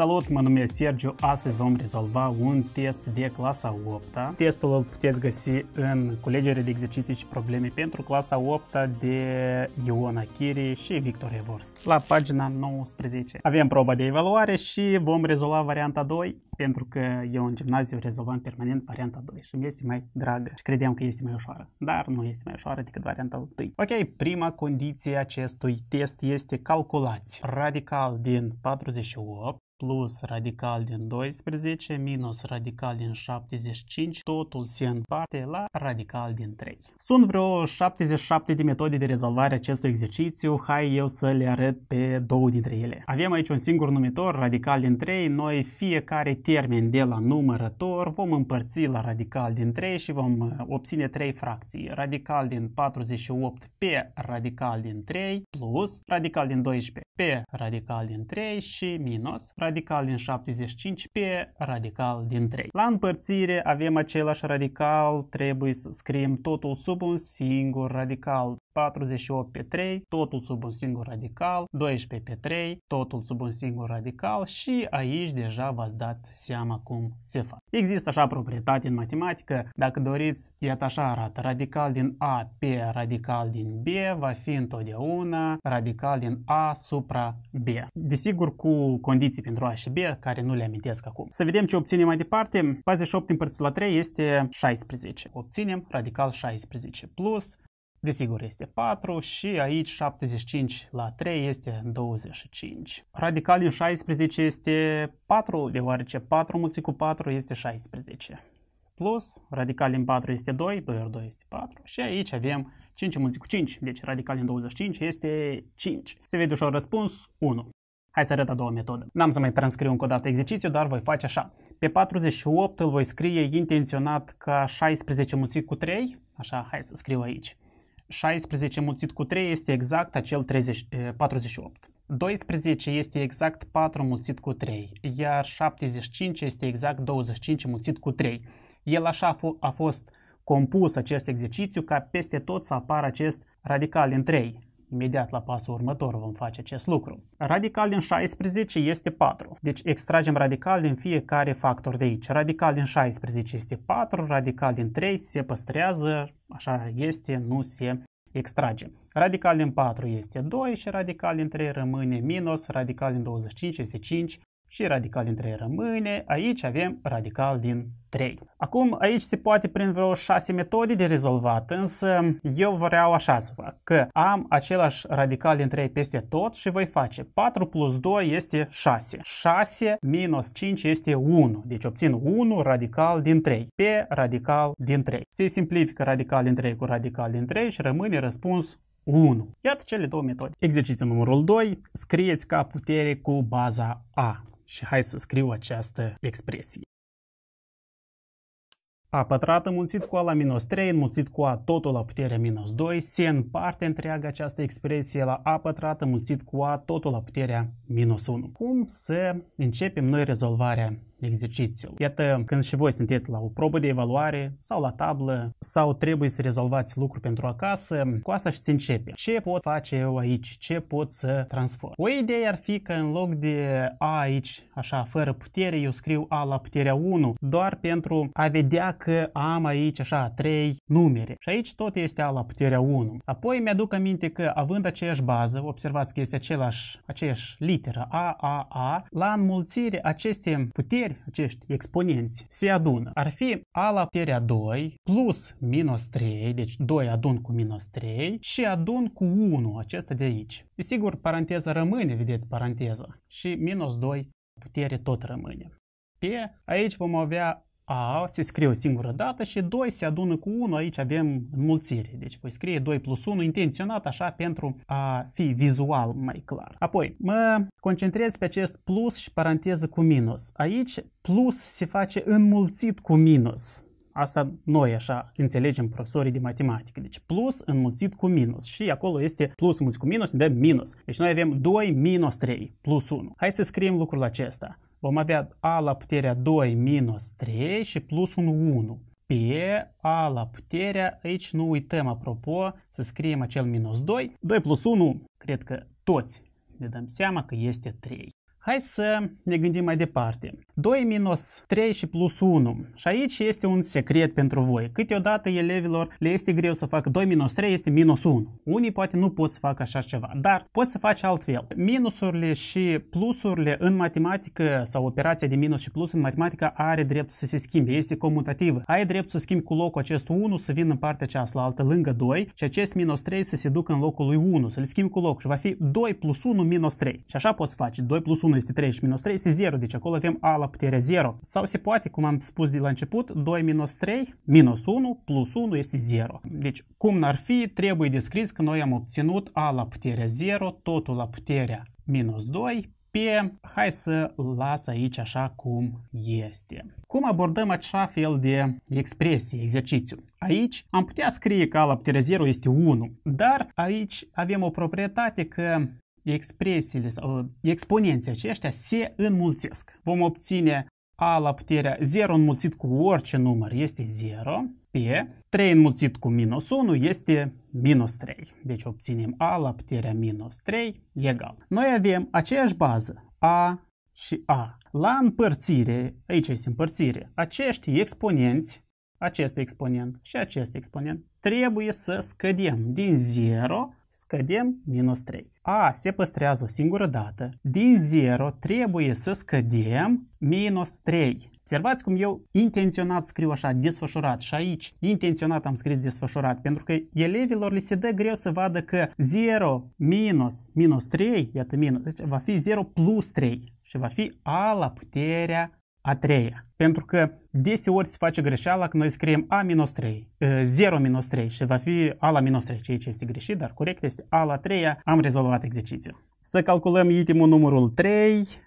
Salut, mă numesc Sergiu. Astăzi vom rezolva un test de clasa 8 -a. Testul îl puteți găsi în culegerea de exerciții și probleme pentru clasa 8 de Iona Chiri și Victor Evorski. La pagina 19 avem proba de evaluare și vom rezolva varianta 2 pentru că eu în gimnaziu rezolvam permanent varianta 2 și mi este mai dragă și credeam că este mai ușoară, dar nu este mai ușoară decât varianta 1. Ok, prima condiție acestui test este calculați radical din 48 plus radical din 12 minus radical din 75, totul se împarte la radical din 3. Sunt vreo 77 de metode de rezolvare acestui exercițiu, hai eu să le arăt pe două dintre ele. Avem aici un singur numitor, radical din 3, noi fiecare termen de la numărător vom împărți la radical din 3 și vom uh, obține 3 fracții. Radical din 48 pe radical din 3 plus radical din 12 pe radical din 3 și minus radical radical din 75 pe radical din 3. La împărțire avem același radical, trebuie să scriem totul sub un singur radical. 48 pe 3, totul sub un singur radical, 12 pe 3, totul sub un singur radical și aici deja v-ați dat seama cum se face. Există așa proprietate în matematică, dacă doriți, iată așa arată, radical din A pe radical din B va fi întotdeauna radical din A supra B. Desigur cu condiții pentru pentru A și B, care nu le amintesc acum. Să vedem ce obținem mai departe. 48 împărțit la 3 este 16. Obținem radical 16 plus Desigur, este 4 și aici 75 la 3 este 25. Radical din 16 este 4, deoarece 4 mulțit cu 4 este 16. Plus, radical din 4 este 2, 2 ori 2 este 4 și aici avem 5 mulțit cu 5, deci radical din 25 este 5. Se vede ușor răspuns 1. Hai să arăt a doua metodă. N-am să mai transcriu încă o dată exercițiu, dar voi face așa. Pe 48 îl voi scrie intenționat ca 16 mulțit cu 3. Așa, hai să scriu aici. 16 mulțit cu 3 este exact acel 30, 48. 12 este exact 4 mulțit cu 3, iar 75 este exact 25 mulțit cu 3. El așa a fost compus acest exercițiu ca peste tot să apară acest radical din 3. Imediat la pasul următor vom face acest lucru. Radical din 16 este 4. Deci extragem radical din fiecare factor de aici. Radical din 16 este 4, radical din 3 se păstrează, așa este, nu se extrage. Radical din 4 este 2 și radical din 3 rămâne minus, radical din 25 este 5 și radical din 3 rămâne, aici avem radical din 3. Acum aici se poate prin vreo 6 metode de rezolvat, însă eu vreau așa să fac, că am același radical din 3 peste tot și voi face 4 plus 2 este 6, 6 minus 5 este 1, deci obțin 1 radical din 3 pe radical din 3. Se simplifică radical din 3 cu radical din 3 și rămâne răspuns 1. Iată cele două metode. Exercițiul numărul 2. Scrieți ca putere cu baza A și hai să scriu această expresie. A pătrat înmulțit cu A la minus 3, înmulțit cu A totul la puterea minus 2, se împarte întreaga această expresie la A pătrat înmulțit cu A totul la puterea minus 1. Cum să începem noi rezolvarea exercițiul. Iată, când și voi sunteți la o probă de evaluare sau la tablă sau trebuie să rezolvați lucruri pentru acasă, cu asta și se începe. Ce pot face eu aici? Ce pot să transform? O idee ar fi că în loc de A aici, așa, fără putere, eu scriu A la puterea 1, doar pentru a vedea că am aici, așa, 3 numere. Și aici tot este A la puterea 1. Apoi mi-aduc aminte că, având aceeași bază, observați că este același, aceeași literă A, A, A, la înmulțire aceste puteri numeri, acești exponenți, se adună. Ar fi a la puterea 2 plus minus 3, deci 2 adun cu minus 3 și adun cu 1 acesta de aici. Desigur, paranteza rămâne, vedeți paranteza, și minus 2 putere tot rămâne. P, aici vom avea a se scrie o singură dată și 2 se adună cu 1, aici avem înmulțire. Deci voi scrie 2 plus 1 intenționat așa pentru a fi vizual mai clar. Apoi, mă concentrez pe acest plus și paranteză cu minus. Aici plus se face înmulțit cu minus. Asta noi așa înțelegem profesorii de matematică. Deci plus înmulțit cu minus. Și acolo este plus înmulțit cu minus, ne dă minus. Deci noi avem 2 minus 3 plus 1. Hai să scriem lucrul acesta. Vom avea a la puterea 2 minus 3 și plus un 1. Pe a la puterea, aici nu uităm, apropo, să scriem acel minus 2. 2 plus 1, cred că toți ne dăm seama că este 3. Hai să ne gândim mai departe. 2 minus 3 și plus 1. Și aici este un secret pentru voi. Câteodată elevilor le este greu să facă 2 minus 3 este minus 1. Unii poate nu pot să facă așa ceva, dar poți să faci altfel. Minusurile și plusurile în matematică sau operația de minus și plus în matematică are dreptul să se schimbe, este comutativă. Ai dreptul să schimbi cu locul acest 1 să vină în partea cealaltă lângă 2 și acest minus 3 să se ducă în locul lui 1, să-l schimbi cu locul și va fi 2 plus 1 minus 3. Și așa poți face. 2 plus 1 este 3 și minus 3 este 0, deci acolo avem a la putere 0. Sau se poate, cum am spus de la început, 2 minus 3 minus 1 plus 1 este 0. Deci, cum n-ar fi, trebuie descris că noi am obținut a la puterea 0, totul la puterea minus 2 P. hai să las aici așa cum este. Cum abordăm așa fel de expresie, exercițiu? Aici am putea scrie că a la puterea 0 este 1, dar aici avem o proprietate că expresiile sau uh, exponenții aceștia se înmulțesc. Vom obține a la puterea 0 înmulțit cu orice număr este 0, p, 3 înmulțit cu minus 1 este minus 3. Deci obținem a la puterea minus 3 egal. Noi avem aceeași bază, a și a. La împărțire, aici este împărțire, acești exponenți, acest exponent și acest exponent, trebuie să scădem din 0 scădem minus 3. A se păstrează o singură dată. Din 0 trebuie să scădem minus 3. Observați cum eu intenționat scriu așa, desfășurat și aici intenționat am scris desfășurat pentru că elevilor li se dă greu să vadă că 0 minus minus 3, iată minus, deci va fi 0 plus 3 și va fi a la puterea a treia. Pentru că deseori se face greșeala că noi scriem A-3, 0-3 minus și va fi A la minus 3, ceea ce este greșit, dar corect este A la 3 am rezolvat exercițiul. Să calculăm itemul numărul 3,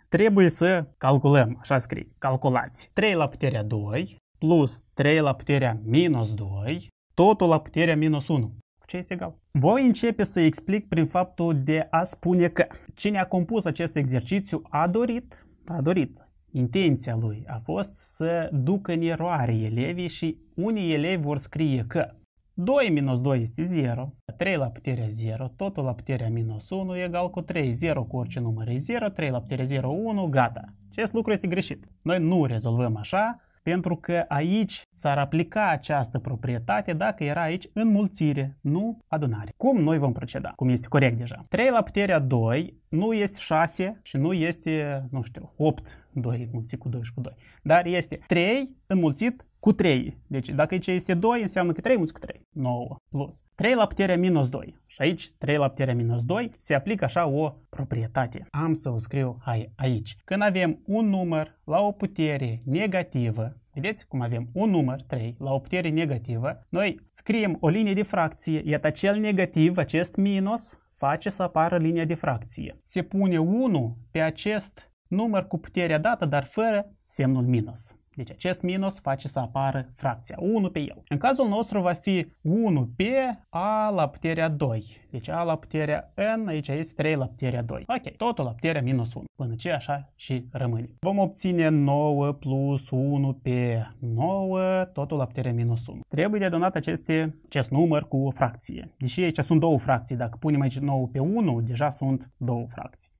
trebuie să calculăm, așa scrie, calculați. 3 la puterea 2 plus 3 la puterea minus 2, totul la puterea minus 1 Cu ce este egal. Voi începe să explic prin faptul de a spune că cine a compus acest exercițiu a dorit, a dorit, intenția lui a fost să ducă în eroare elevii și unii elevi vor scrie că 2 minus 2 este 0, 3 la puterea 0, totul la puterea minus 1 egal cu 3, 0 cu orice număr e 0, 3 la puterea 0, 1, gata. Acest lucru este greșit. Noi nu rezolvăm așa, pentru că aici s-ar aplica această proprietate dacă era aici înmulțire, nu adunare. Cum noi vom proceda? Cum este corect deja. 3 la puterea 2 nu este 6 și nu este, nu știu, 8 2 înmulțit cu 2 și cu 2. Dar este 3 înmulțit cu 3. Deci dacă aici este 2, înseamnă că 3 înmulțit cu 3. 9 plus. 3 la puterea minus 2. Și aici 3 la puterea minus 2 se aplică așa o proprietate. Am să o scriu hai, aici. Când avem un număr la o putere negativă, Vedeți cum avem un număr, 3, la o putere negativă. Noi scriem o linie de fracție, iată acel negativ, acest minus, face să apară linia de fracție. Se pune 1 pe acest număr cu puterea dată, dar fără semnul minus. Deci acest minus face să apară fracția 1 pe el. În cazul nostru va fi 1 pe a la puterea 2. Deci a la puterea n, aici este 3 la puterea 2. Ok, totul la puterea minus 1, până ce așa și rămâne. Vom obține 9 plus 1 pe 9, totul la puterea minus 1. Trebuie de adunat aceste, acest număr cu o fracție. Deci aici sunt două fracții, dacă punem aici 9 pe 1, deja sunt două fracții.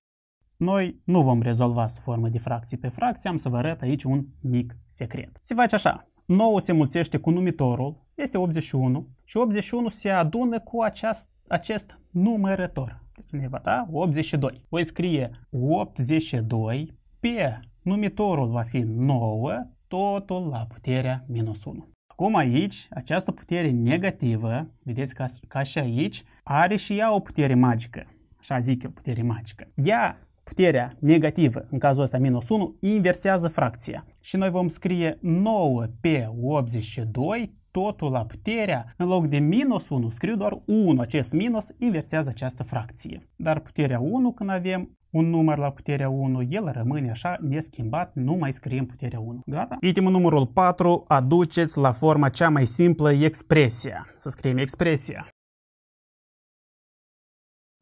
Noi nu vom rezolva să formă de fracții pe fracții, am să vă arăt aici un mic secret. Se face așa, 9 se mulțește cu numitorul, este 81, și 81 se adună cu aceast, acest numărător. Deci va da? 82. Voi scrie 82 pe numitorul va fi 9, totul la puterea minus 1. Acum aici, această putere negativă, vedeți ca, ca și aici, are și ea o putere magică. Așa zic eu, putere magică. Ea puterea negativă, în cazul ăsta minus 1, inversează fracția. Și noi vom scrie 9 pe 82 totul la puterea, în loc de minus 1, scriu doar 1. Acest minus inversează această fracție. Dar puterea 1, când avem un număr la puterea 1, el rămâne așa neschimbat, nu mai scriem puterea 1. Gata? Itemul numărul 4, aduceți la forma cea mai simplă expresia. Să scriem expresia.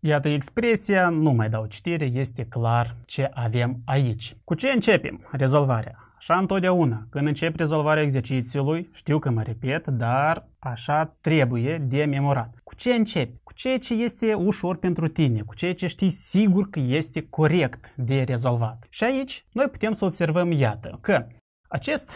Iată expresia, nu mai dau citire, este clar ce avem aici. Cu ce începem rezolvarea? Așa întotdeauna, când încep rezolvarea exercițiului, știu că mă repet, dar așa trebuie de memorat. Cu ce începi? Cu ceea ce este ușor pentru tine, cu ceea ce știi sigur că este corect de rezolvat. Și aici noi putem să observăm, iată, că acest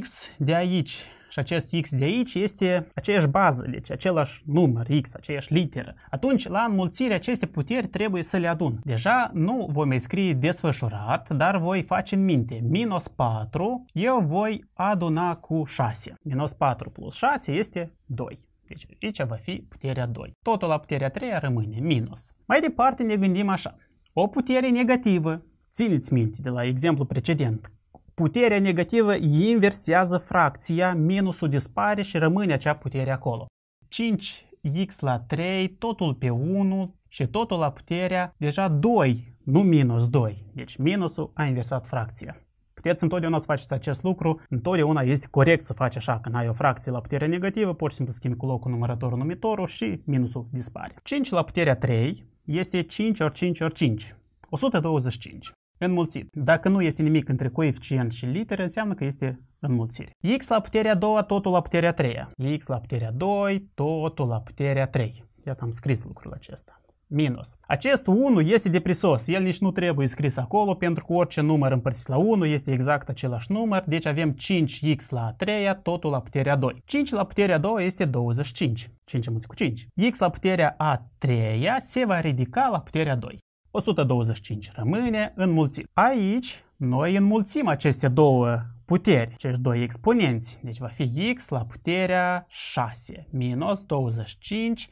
X de aici și acest x de aici este aceeași bază, deci același număr x, aceeași literă. Atunci, la înmulțire, aceste puteri trebuie să le adun. Deja nu voi mai scrie desfășurat, dar voi face în minte. Minus 4, eu voi aduna cu 6. Minus 4 plus 6 este 2. Deci aici va fi puterea 2. Totul la puterea 3 rămâne minus. Mai departe ne gândim așa. O putere negativă. Țineți minte de la exemplu precedent Puterea negativă inversează fracția, minusul dispare și rămâne acea putere acolo. 5x la 3, totul pe 1 și totul la puterea deja 2, nu minus 2. Deci minusul a inversat fracția. Puteți întotdeauna să faceți acest lucru, întotdeauna este corect să faci așa, când ai o fracție la puterea negativă, pur și simplu schimbi cu locul numărătorul numitorul și minusul dispare. 5 la puterea 3 este 5 ori 5 ori 5, 125 înmulțit. Dacă nu este nimic între coeficient și litere, înseamnă că este înmulțire. x la puterea 2, totul la puterea 3. x la puterea 2, totul la puterea 3. Iată, am scris lucrul acesta. Minus. Acest 1 este deprisos, el nici nu trebuie scris acolo, pentru că orice număr împărțit la 1 este exact același număr, deci avem 5x la 3, totul la puterea 2. 5 la puterea 2 este 25. 5 înmulțit cu 5. x la puterea a 3 se va ridica la puterea 2. 125 rămâne înmulțit. Aici noi înmulțim aceste două puteri, acești doi exponenți. Deci va fi x la puterea 6 minus 25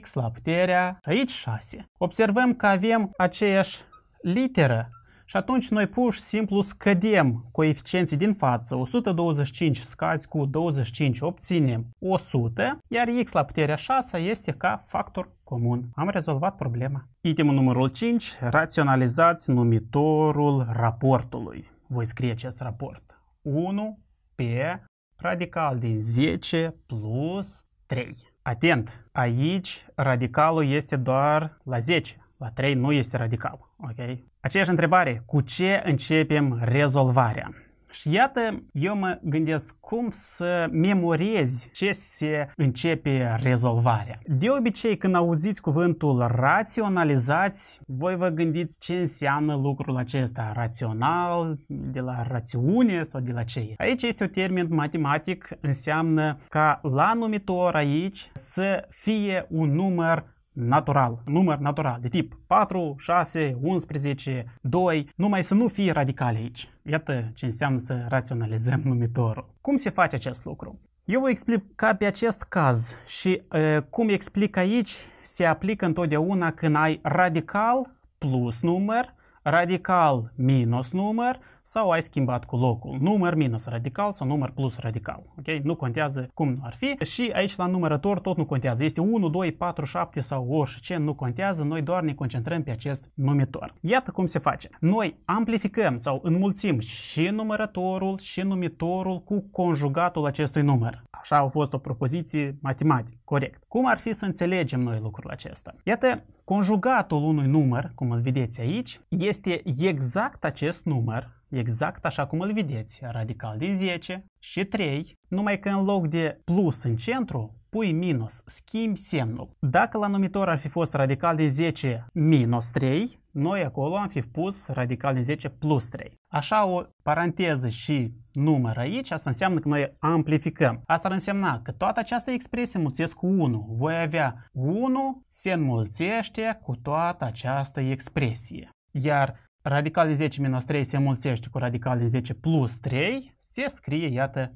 x la puterea aici 6. Observăm că avem aceeași literă și atunci noi pur și simplu scădem coeficienții din față. 125 scazi cu 25 obținem 100, iar x la puterea 6 este ca factor comun. Am rezolvat problema. Itemul numărul 5. Raționalizați numitorul raportului. Voi scrie acest raport. 1 pe radical din 10 plus 3. Atent! Aici radicalul este doar la 10. La 3 nu este radical. Ok? Aceeași întrebare. Cu ce începem rezolvarea? Și iată, eu mă gândesc cum să memorezi ce se începe rezolvarea. De obicei, când auziți cuvântul raționalizați, voi vă gândiți ce înseamnă lucrul acesta, rațional, de la rațiune sau de la ce e. Aici este un termen matematic, înseamnă ca la numitor aici să fie un număr natural, număr natural, de tip 4, 6, 11, 2, numai să nu fie radical aici. Iată ce înseamnă să raționalizăm numitorul. Cum se face acest lucru? Eu vă explic ca pe acest caz și e, cum explic aici se aplică întotdeauna când ai radical plus număr radical minus număr sau ai schimbat cu locul. Număr minus radical sau număr plus radical. Ok? Nu contează cum ar fi. Și aici la numărător tot nu contează. Este 1, 2, 4, 7 sau orice, nu contează. Noi doar ne concentrăm pe acest numitor. Iată cum se face. Noi amplificăm sau înmulțim și numărătorul și numitorul cu conjugatul acestui număr. Așa a fost o propoziție matematică, corect. Cum ar fi să înțelegem noi lucrul acesta? Iată, conjugatul unui număr, cum îl vedeți aici, este exact acest număr exact așa cum îl vedeți, radical din 10 și 3, numai că în loc de plus în centru, pui minus, schimbi semnul. Dacă la numitor ar fi fost radical din 10 minus 3, noi acolo am fi pus radical din 10 plus 3. Așa o paranteză și număr aici, asta înseamnă că noi amplificăm. Asta ar însemna că toată această expresie mulțesc cu 1. Voi avea 1 se înmulțește cu toată această expresie. Iar radical de 10 minus 3 se mulțește cu radical de 10 plus 3, se scrie, iată,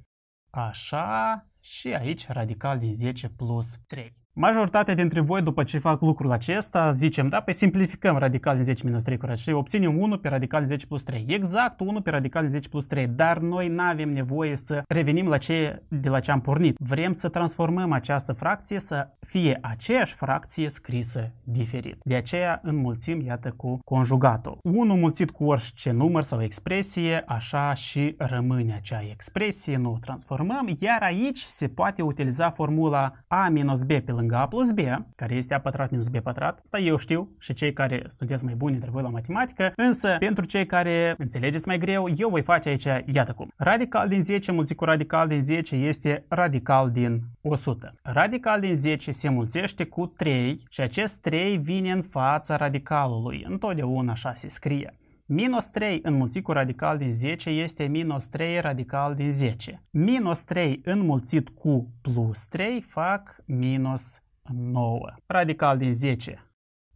așa și aici radical de 10 plus 3. Majoritatea dintre voi, după ce fac lucrul acesta, zicem, da, pe simplificăm radical din 10 minus 3 curat și obținem 1 pe radical din 10 plus 3. Exact 1 pe radical din 10 plus 3, dar noi nu avem nevoie să revenim la ce, de la ce am pornit. Vrem să transformăm această fracție să fie aceeași fracție scrisă diferit. De aceea înmulțim, iată, cu conjugatul. 1 mulțit cu orice număr sau expresie, așa și rămâne acea expresie, nu o transformăm, iar aici se poate utiliza formula a minus b pe lângă lângă a plus b, care este a pătrat minus b pătrat. Asta eu știu și cei care sunteți mai buni dintre voi la matematică, însă pentru cei care înțelegeți mai greu, eu voi face aici iată cum. Radical din 10 mulțit cu radical din 10 este radical din 100. Radical din 10 se mulțește cu 3 și acest 3 vine în fața radicalului. Întotdeauna așa se scrie. Minus 3 înmulțit cu radical din 10 este minus 3 radical din 10. Minus 3 înmulțit cu plus 3 fac minus 9. Radical din 10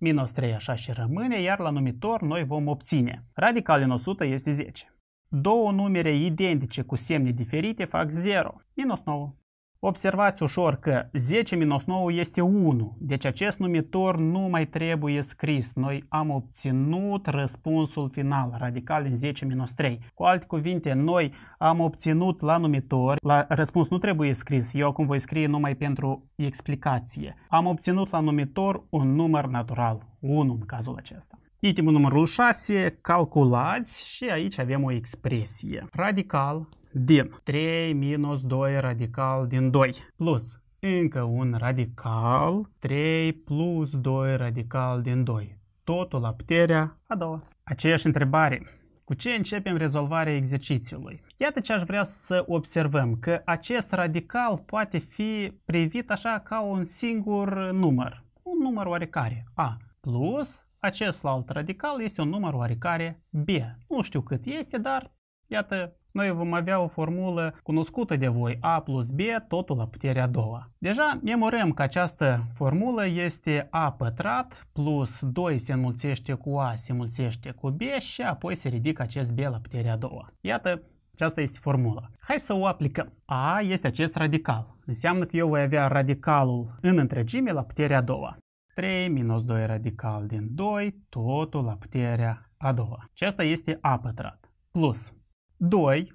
minus 3 așa și rămâne, iar la numitor noi vom obține. Radical din 100 este 10. Două numere identice cu semne diferite fac 0, minus 9. Observați ușor că 10 minus 9 este 1, deci acest numitor nu mai trebuie scris. Noi am obținut răspunsul final, radical din 10 minus 3. Cu alte cuvinte, noi am obținut la numitor, la răspuns nu trebuie scris, eu acum voi scrie numai pentru explicație. Am obținut la numitor un număr natural, 1 în cazul acesta. Itemul numărul 6, calculați și aici avem o expresie. Radical din 3 minus 2 radical din 2 plus încă un radical 3 plus 2 radical din 2. Totul la puterea a doua. Aceeași întrebare. Cu ce începem rezolvarea exercițiului? Iată ce aș vrea să observăm, că acest radical poate fi privit așa ca un singur număr. Un număr oarecare, A, plus acest alt radical este un număr oarecare B. Nu știu cât este, dar iată noi vom avea o formulă cunoscută de voi, A plus B, totul la puterea a doua. Deja memorăm că această formulă este A pătrat plus 2 se înmulțește cu A, se înmulțește cu B și apoi se ridică acest B la puterea a doua. Iată, aceasta este formula. Hai să o aplicăm. A este acest radical. Înseamnă că eu voi avea radicalul în întregime la puterea a doua. 3 minus 2 radical din 2, totul la puterea a doua. Acesta este A pătrat. Plus 2.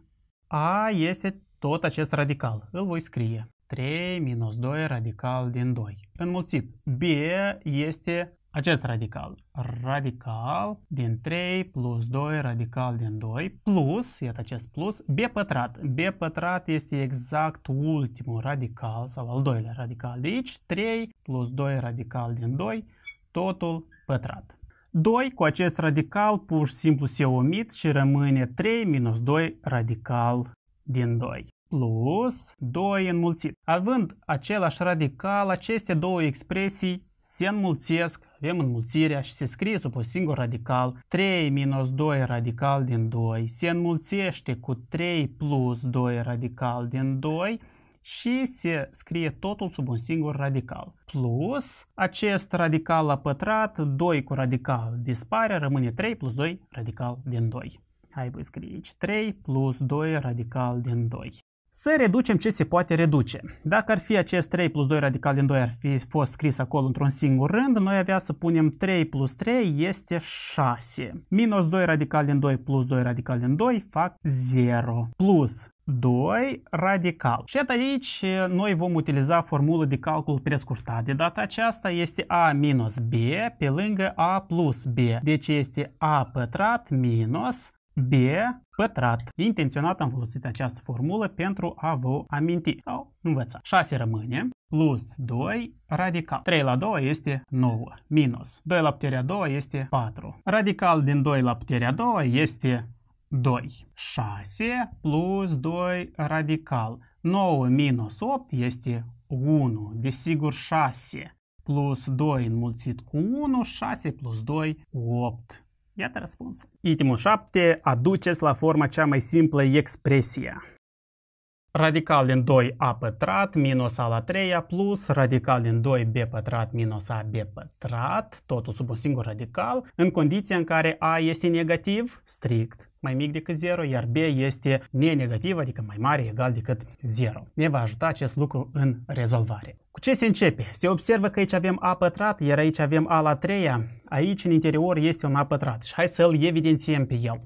A este tot acest radical. Îl voi scrie. 3 minus 2 radical din 2. Înmulțit. B este acest radical. Radical din 3 plus 2 radical din 2 plus, iată acest plus, b pătrat. b pătrat este exact ultimul radical sau al doilea radical de aici. 3 plus 2 radical din 2, totul pătrat. 2, cu acest radical pur și simplu se omit și rămâne 3 minus 2 radical din 2 plus 2 înmulțit. Având același radical, aceste două expresii se înmulțesc, avem înmulțirea și se scrie sub un singur radical. 3 minus 2 radical din 2 se înmulțește cu 3 plus 2 radical din 2 și se scrie totul sub un singur radical. Plus, acest radical la pătrat, 2 cu radical dispare, rămâne 3 plus 2 radical din 2. Hai voi scrie aici 3 plus 2 radical din 2. Să reducem ce se poate reduce. Dacă ar fi acest 3 plus 2 radical din 2 ar fi fost scris acolo într-un singur rând, noi avea să punem 3 plus 3 este 6. Minus 2 radical din 2 plus 2 radical din 2 fac 0. Plus 2 radical. Și aici noi vom utiliza formula de calcul prescurtat. De data aceasta este A minus B pe lângă A plus B. Deci este A pătrat minus B pătrat. Intenționat am folosit această formulă pentru a vă aminti sau învăța. 6 rămâne plus 2 radical. 3 la 2 este 9 minus 2 la puterea 2 este 4. Radical din 2 la puterea 2 este 2. 6 plus 2 radical. 9 minus 8 este 1. Desigur 6 plus 2 înmulțit cu 1, 6 plus 2, 8. Iată răspunsul. Itemul 7. Aduceți la forma cea mai simplă expresia. Radical din 2 a pătrat minus a la 3 a plus radical din 2 b pătrat minus a b pătrat, totul sub un singur radical, în condiția în care a este negativ, strict, mai mic decât 0, iar b este nenegativ, adică mai mare egal decât 0. Ne va ajuta acest lucru în rezolvare. Cu ce se începe? Se observă că aici avem A pătrat, iar aici avem A la treia. Aici, în interior, este un A pătrat. Și hai să-l evidențiem pe el.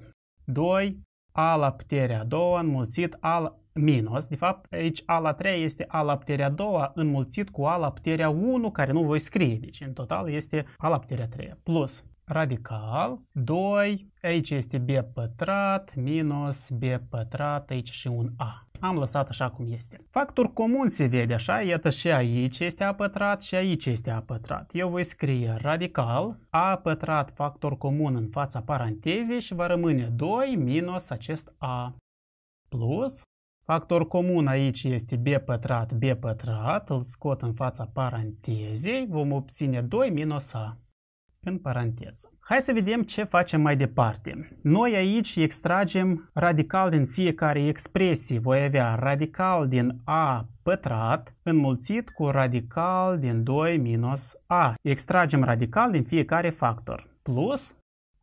2, A la puterea 2 înmulțit A la minus. De fapt, aici A la 3 este A la puterea 2 înmulțit cu A la puterea 1, care nu voi scrie. Deci, în total, este A la puterea 3 treia. Plus radical 2, aici este b pătrat minus b pătrat, aici și un a. Am lăsat așa cum este. Factor comun se vede așa, iată și aici este a pătrat și aici este a pătrat. Eu voi scrie radical a pătrat factor comun în fața parantezei și va rămâne 2 minus acest a plus Factor comun aici este b pătrat, b pătrat, îl scot în fața parantezei, vom obține 2 minus a în paranteză. Hai să vedem ce facem mai departe. Noi aici extragem radical din fiecare expresie. Voi avea radical din a pătrat înmulțit cu radical din 2 minus a. Extragem radical din fiecare factor. Plus,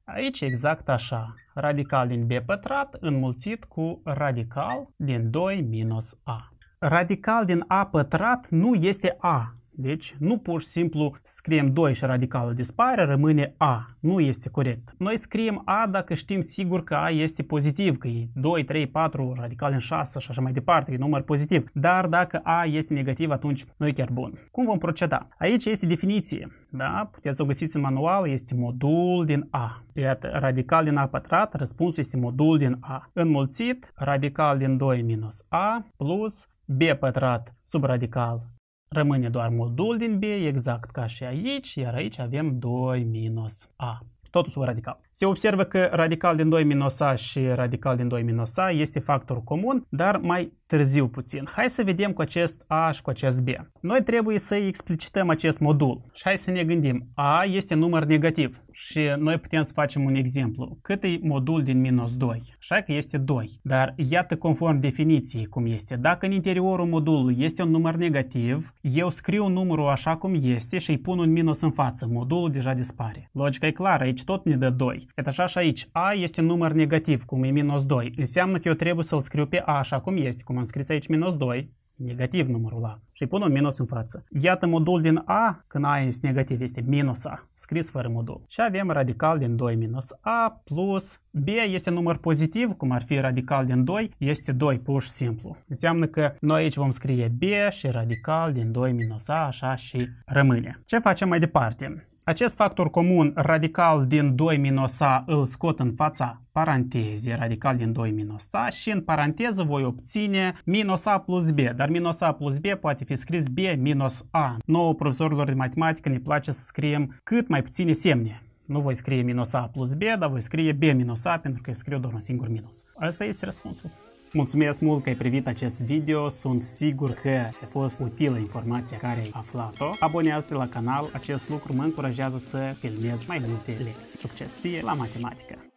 aici exact așa. Radical din b pătrat înmulțit cu radical din 2 minus a. Radical din a pătrat nu este a. Deci nu pur și simplu scriem 2 și radicalul dispare, rămâne A. Nu este corect. Noi scriem A dacă știm sigur că A este pozitiv, că e 2, 3, 4, radical în 6 și așa mai departe, e număr pozitiv. Dar dacă A este negativ, atunci nu e chiar bun. Cum vom proceda? Aici este definiție. Da? Puteți să o găsiți în manual, este modul din A. Iată, radical din A pătrat, răspunsul este modul din A. Înmulțit, radical din 2 minus A plus B pătrat sub radical Rămâne doar modul din B, exact ca și aici, iar aici avem 2 minus A. Totul sub radical. Se observă că radical din 2 a și radical din 2 a este factor comun, dar mai târziu puțin. Hai să vedem cu acest A și cu acest B. Noi trebuie să explicităm acest modul și hai să ne gândim. A este număr negativ și noi putem să facem un exemplu. Cât e modul din minus 2? Așa că este 2. Dar iată conform definiției cum este. Dacă în interiorul modulului este un număr negativ, eu scriu numărul așa cum este și îi pun un minus în față. Modulul deja dispare. Logica e clară, aici tot ne dă 2 aici. E așa și aici. A este număr negativ, cum e minus 2. Înseamnă că eu trebuie să-l scriu pe A așa cum este, cum am scris aici minus 2, negativ numărul A și îi pun un minus în față. Iată modul din A, când A este negativ, este minus A, scris fără modul. Și avem radical din 2 minus A plus B este număr pozitiv, cum ar fi radical din 2, este 2 pur și simplu. Înseamnă că noi aici vom scrie B și radical din 2 minus A, așa și rămâne. Ce facem mai departe? Acest factor comun radical din 2 minus a îl scot în fața parantezei, radical din 2 minus a și în paranteză voi obține minus a plus b, dar minus a plus b poate fi scris b minus a. Nouă profesorilor de matematică ne place să scriem cât mai puține semne. Nu voi scrie minus a plus b, dar voi scrie b minus a pentru că scriu doar un singur minus. Asta este răspunsul. Mulțumesc mult că ai privit acest video, sunt sigur că ți-a fost utilă informația care ai aflat-o. Abonează-te la canal, acest lucru mă încurajează să filmez mai multe lecții. Succes ție la matematică!